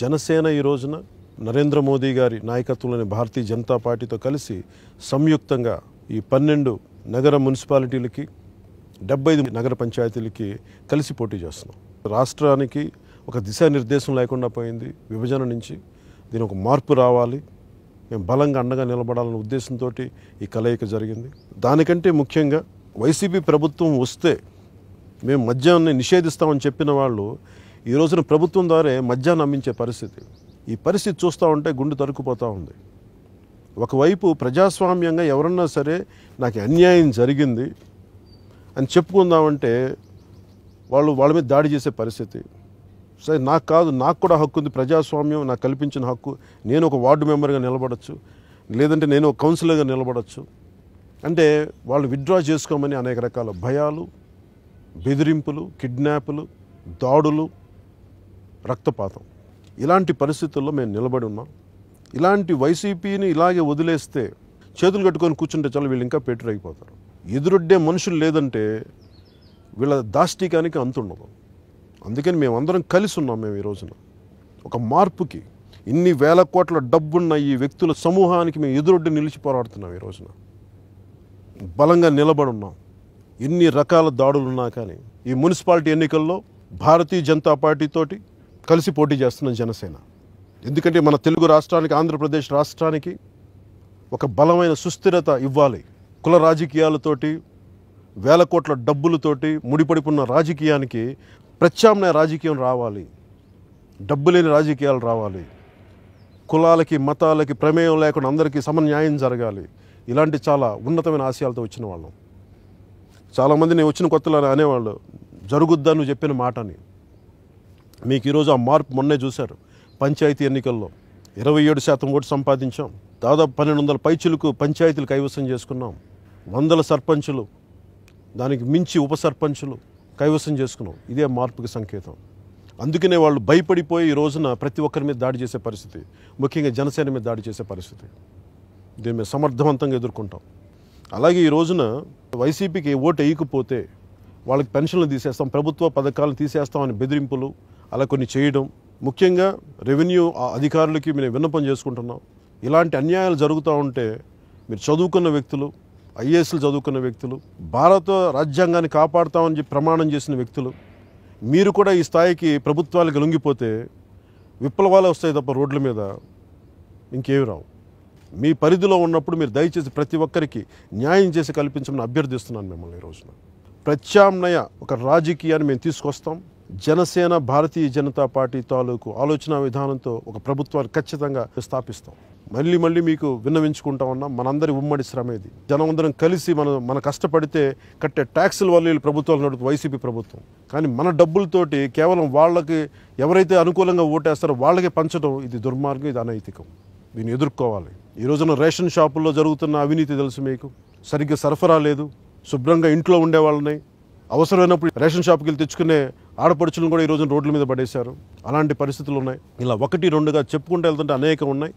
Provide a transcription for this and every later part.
జనసేన ఈ రోజున నరేంద్ర మోదీ గారి నాయకత్వంలోని భారతీయ జనతా పార్టీతో కలిసి సంయుక్తంగా ఈ పన్నెండు నగర మున్సిపాలిటీలకి డెబ్బై నగర పంచాయతీలకి కలిసి పోటీ చేస్తున్నాం రాష్ట్రానికి ఒక దిశానిర్దేశం లేకుండా పోయింది విభజన నుంచి దీని ఒక మార్పు రావాలి మేము బలంగా అండగా నిలబడాలనే ఉద్దేశంతో ఈ కలయిక జరిగింది దానికంటే ముఖ్యంగా వైసీపీ ప్రభుత్వం వస్తే మేము మద్యాన్ని నిషేధిస్తామని చెప్పిన వాళ్ళు ఈ రోజున ప్రభుత్వం ద్వారా మద్యాన్ని అమ్మించే పరిస్థితి ఈ పరిస్థితి చూస్తూ ఉంటే గుండె తరుక్కుపోతూ ఉంది ఒకవైపు ప్రజాస్వామ్యంగా ఎవరన్నా సరే నాకు అన్యాయం జరిగింది అని చెప్పుకుందామంటే వాళ్ళు వాళ్ళ మీద దాడి చేసే పరిస్థితి సరే నాకు కాదు నాకు కూడా హక్కు ఉంది ప్రజాస్వామ్యం నాకు కల్పించిన హక్కు నేను ఒక వార్డు మెంబర్గా నిలబడచ్చు లేదంటే నేను ఒక కౌన్సిలర్గా నిలబడచ్చు అంటే వాళ్ళు విత్డ్రా చేసుకోమని అనేక రకాల భయాలు బెదిరింపులు కిడ్నాపులు దాడులు రక్తపాతం ఇలాంటి పరిస్థితుల్లో మేము నిలబడి ఉన్నాం ఇలాంటి వైసీపీని ఇలాగే వదిలేస్తే చేతులు కట్టుకొని కూర్చుంటే చాలా వీళ్ళు ఇంకా అయిపోతారు ఎదురొడ్డే మనుషులు లేదంటే వీళ్ళ దాష్టికానికి అంతుండదు అందుకని మేమందరం కలిసి ఉన్నాం మేము ఈ రోజున ఒక మార్పుకి ఇన్ని వేల కోట్ల డబ్బున్న ఈ వ్యక్తుల సమూహానికి మేము ఎదురొడ్డి నిలిచి పోరాడుతున్నాం ఈ రోజున బలంగా నిలబడి ఉన్నాం ఎన్ని రకాల దాడులు ఉన్నా కానీ ఈ మున్సిపాలిటీ ఎన్నికల్లో భారతీయ జనతా పార్టీతోటి కలిసి పోటీ చేస్తున్న జనసేన ఎందుకంటే మన తెలుగు రాష్ట్రానికి ఆంధ్రప్రదేశ్ రాష్ట్రానికి ఒక బలమైన సుస్థిరత ఇవ్వాలి కుల రాజకీయాలతోటి వేల కోట్ల డబ్బులతోటి ముడిపడిపున్న రాజకీయానికి ప్రత్యామ్నాయ రాజకీయం రావాలి డబ్బు లేని రాజకీయాలు రావాలి కులాలకి మతాలకి ప్రమేయం లేకుండా అందరికీ సమన్యాయం జరగాలి ఇలాంటి చాలా ఉన్నతమైన ఆశయాలతో వచ్చిన వాళ్ళం చాలామంది నేను వచ్చిన కొత్తలో అనేవాళ్ళు జరుగుద్దా నువ్వు చెప్పిన మాట అని మీకు ఈరోజు ఆ మార్పు మొన్నే చూశారు పంచాయతీ ఎన్నికల్లో ఇరవై ఏడు శాతం ఓటు సంపాదించాం దాదాపు పన్నెండు వందల పైచులకు పంచాయతీలు కైవసం చేసుకున్నాం వందల సర్పంచులు దానికి మించి ఉప సర్పంచులు కైవసం చేసుకున్నాం ఇదే మార్పుకి సంకేతం అందుకనే వాళ్ళు భయపడిపోయి ఈ రోజున ప్రతి ఒక్కరి మీద దాడి చేసే పరిస్థితి ముఖ్యంగా జనసేన మీద దాడి చేసే పరిస్థితి దీన్ని సమర్థవంతంగా ఎదుర్కొంటాం అలాగే ఈ రోజున వైసీపీకి ఓటు వేయకపోతే వాళ్ళకి పెన్షన్లు తీసేస్తాం ప్రభుత్వ పథకాలను తీసేస్తామని బెదిరింపులు అలా కొన్ని చేయడం ముఖ్యంగా రెవెన్యూ అధికారులకి మేము విన్నపం చేసుకుంటున్నాం ఇలాంటి అన్యాయాలు జరుగుతూ ఉంటే మీరు చదువుకున్న వ్యక్తులు ఐఏఎస్లు చదువుకున్న వ్యక్తులు భారత రాజ్యాంగాన్ని కాపాడుతామని చెప్పి ప్రమాణం చేసిన వ్యక్తులు మీరు కూడా ఈ స్థాయికి ప్రభుత్వాలకు లొంగిపోతే విప్లవాలు వస్తాయి తప్ప రోడ్ల మీద ఇంకేమి రావు మీ పరిధిలో ఉన్నప్పుడు మీరు దయచేసి ప్రతి ఒక్కరికి న్యాయం చేసి కల్పించమని అభ్యర్థిస్తున్నాను మిమ్మల్ని ఈ రోజున ప్రత్యామ్నాయ ఒక రాజకీయాన్ని మేము తీసుకొస్తాం జనసేన భారతీయ జనతా పార్టీ తాలూకు ఆలోచన విధానంతో ఒక ప్రభుత్వాన్ని ఖచ్చితంగా స్థాపిస్తాం మళ్ళీ మళ్ళీ మీకు విన్నవించుకుంటా ఉన్నాం మనందరి ఉమ్మడి శ్రమ ఇది జనమందరం కలిసి మనం మన కష్టపడితే కట్టే ట్యాక్సుల వల్ల వీళ్ళు ప్రభుత్వాలు నడుపు వైసీపీ ప్రభుత్వం కానీ మన డబ్బులతోటి కేవలం వాళ్ళకి ఎవరైతే అనుకూలంగా ఓటేస్తారో వాళ్ళకే పంచడం ఇది దుర్మార్గం ఇది అనైతికం దీన్ని ఎదుర్కోవాలి ఈ రోజున రేషన్ షాపుల్లో జరుగుతున్న అవినీతి తెలుసు మీకు సరిగ్గా సరఫరా లేదు శుభ్రంగా ఇంట్లో ఉండే వాళ్ళని అవసరమైనప్పుడు రేషన్ షాప్కి వెళ్ళి తెచ్చుకునే ఆడపడుచులను కూడా ఈ రోజున రోడ్ల మీద పడేశారు అలాంటి పరిస్థితులు ఉన్నాయి ఇలా ఒకటి రెండుగా చెప్పుకుంటూ వెళ్తుంటే అనేకం ఉన్నాయి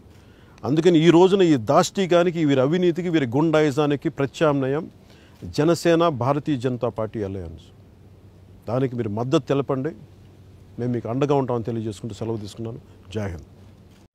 అందుకని ఈ రోజున ఈ దాష్టీకానికి వీరి అవినీతికి వీరి గుండాయిజానికి ప్రత్యామ్నాయం జనసేన భారతీయ జనతా పార్టీ అలయన్స్ దానికి మీరు మద్దతు తెలపండి మేము మీకు అండగా ఉంటామని తెలియజేసుకుంటూ సెలవు తీసుకున్నాను జై హింద్